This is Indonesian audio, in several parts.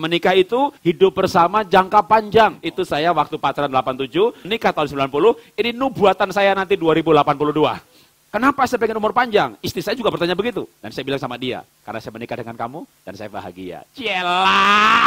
Menikah itu hidup bersama jangka panjang. Itu saya waktu pacaran 87, nikah tahun 90, ini nubuatan saya nanti 2082. Kenapa saya pengen umur panjang? Istri saya juga bertanya begitu. Dan saya bilang sama dia, karena saya menikah dengan kamu dan saya bahagia. Cielah!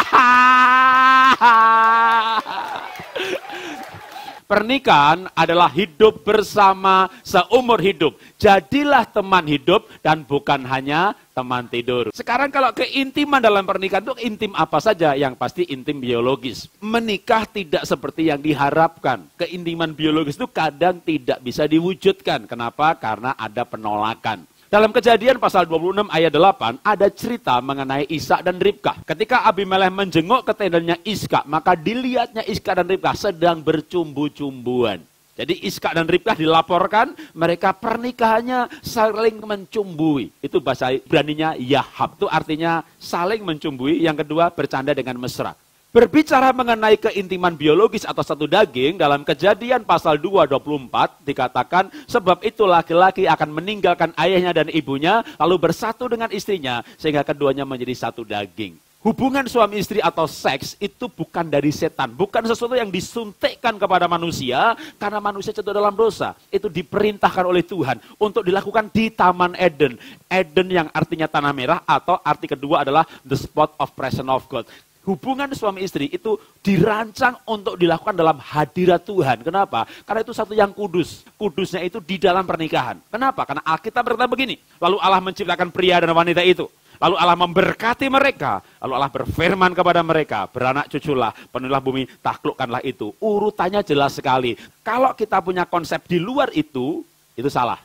Pernikahan adalah hidup bersama seumur hidup. Jadilah teman hidup dan bukan hanya teman tidur. Sekarang kalau keintiman dalam pernikahan itu intim apa saja? Yang pasti intim biologis. Menikah tidak seperti yang diharapkan. Keintiman biologis itu kadang tidak bisa diwujudkan. Kenapa? Karena ada penolakan. Dalam kejadian pasal 26 ayat 8 ada cerita mengenai Ishak dan Ribka. Ketika Abimelech menjenguk ke tendanya Iska, maka dilihatnya Iska dan Ribka sedang bercumbu-cumbuan. Jadi Iska dan Ribka dilaporkan mereka pernikahannya saling mencumbui. Itu bahasa beraninya Yahab. Itu artinya saling mencumbui. Yang kedua bercanda dengan mesra. Berbicara mengenai keintiman biologis atau satu daging, dalam kejadian pasal 2.24 dikatakan, sebab itu laki-laki akan meninggalkan ayahnya dan ibunya, lalu bersatu dengan istrinya, sehingga keduanya menjadi satu daging. Hubungan suami istri atau seks itu bukan dari setan, bukan sesuatu yang disuntikkan kepada manusia karena manusia jatuh dalam dosa. Itu diperintahkan oleh Tuhan untuk dilakukan di Taman Eden. Eden yang artinya tanah merah atau arti kedua adalah the spot of presence of God hubungan suami istri itu dirancang untuk dilakukan dalam hadirat Tuhan. Kenapa? Karena itu satu yang kudus. Kudusnya itu di dalam pernikahan. Kenapa? Karena Alkitab berkata begini. Lalu Allah menciptakan pria dan wanita itu. Lalu Allah memberkati mereka. Lalu Allah berfirman kepada mereka, beranak cuculah, penuhlah bumi, taklukkanlah itu. Urutannya jelas sekali. Kalau kita punya konsep di luar itu, itu salah.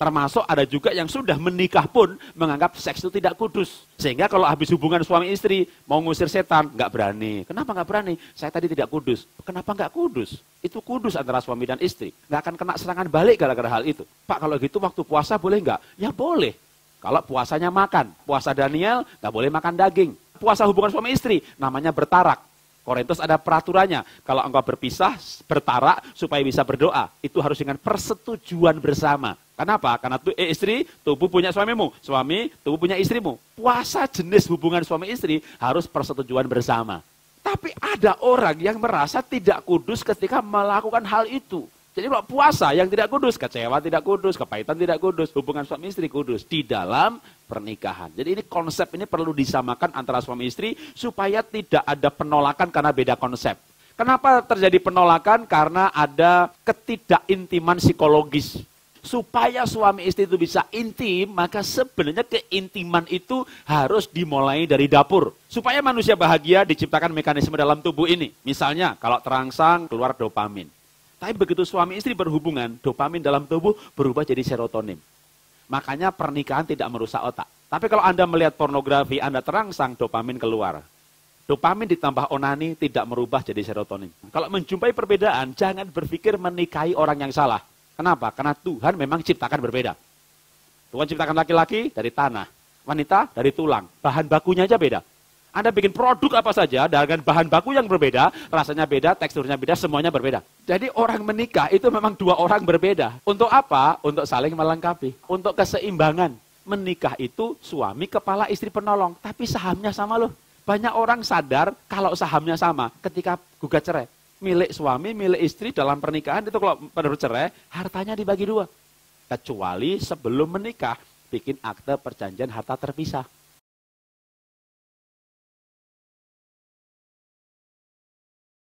Termasuk ada juga yang sudah menikah pun menganggap seks itu tidak kudus. Sehingga kalau habis hubungan suami istri, mau ngusir setan, nggak berani. Kenapa nggak berani? Saya tadi tidak kudus. Kenapa nggak kudus? Itu kudus antara suami dan istri. Nggak akan kena serangan balik gara-gara hal itu. Pak, kalau gitu waktu puasa boleh nggak? Ya boleh. Kalau puasanya makan. Puasa Daniel, nggak boleh makan daging. Puasa hubungan suami istri, namanya bertarak Korintus ada peraturannya. Kalau engkau berpisah, bertarak supaya bisa berdoa. Itu harus dengan persetujuan bersama. Kenapa? Karena tu, eh, istri, tubuh punya suamimu. Suami, tubuh punya istrimu. Puasa jenis hubungan suami istri harus persetujuan bersama. Tapi ada orang yang merasa tidak kudus ketika melakukan hal itu. Jadi kalau puasa yang tidak kudus, kecewa tidak kudus, kepahitan tidak kudus, hubungan suami istri kudus di dalam pernikahan. Jadi ini konsep ini perlu disamakan antara suami istri supaya tidak ada penolakan karena beda konsep. Kenapa terjadi penolakan? Karena ada ketidakintiman psikologis. Supaya suami istri itu bisa intim, maka sebenarnya keintiman itu harus dimulai dari dapur. Supaya manusia bahagia diciptakan mekanisme dalam tubuh ini. Misalnya kalau terangsang keluar dopamin tapi begitu suami istri berhubungan, dopamin dalam tubuh berubah jadi serotonin. Makanya pernikahan tidak merusak otak. Tapi kalau Anda melihat pornografi, Anda terangsang dopamin keluar. Dopamin ditambah onani tidak merubah jadi serotonin. Kalau menjumpai perbedaan, jangan berpikir menikahi orang yang salah. Kenapa? Karena Tuhan memang ciptakan berbeda. Tuhan ciptakan laki-laki dari tanah, wanita dari tulang. Bahan bakunya aja beda. Anda bikin produk apa saja dengan bahan baku yang berbeda, rasanya beda, teksturnya beda, semuanya berbeda. Jadi orang menikah itu memang dua orang berbeda. Untuk apa? Untuk saling melengkapi, untuk keseimbangan. Menikah itu suami kepala istri penolong, tapi sahamnya sama loh. Banyak orang sadar kalau sahamnya sama ketika gugat cerai. Milik suami, milik istri dalam pernikahan itu kalau pada cerai hartanya dibagi dua. Kecuali sebelum menikah, bikin akte perjanjian harta terpisah.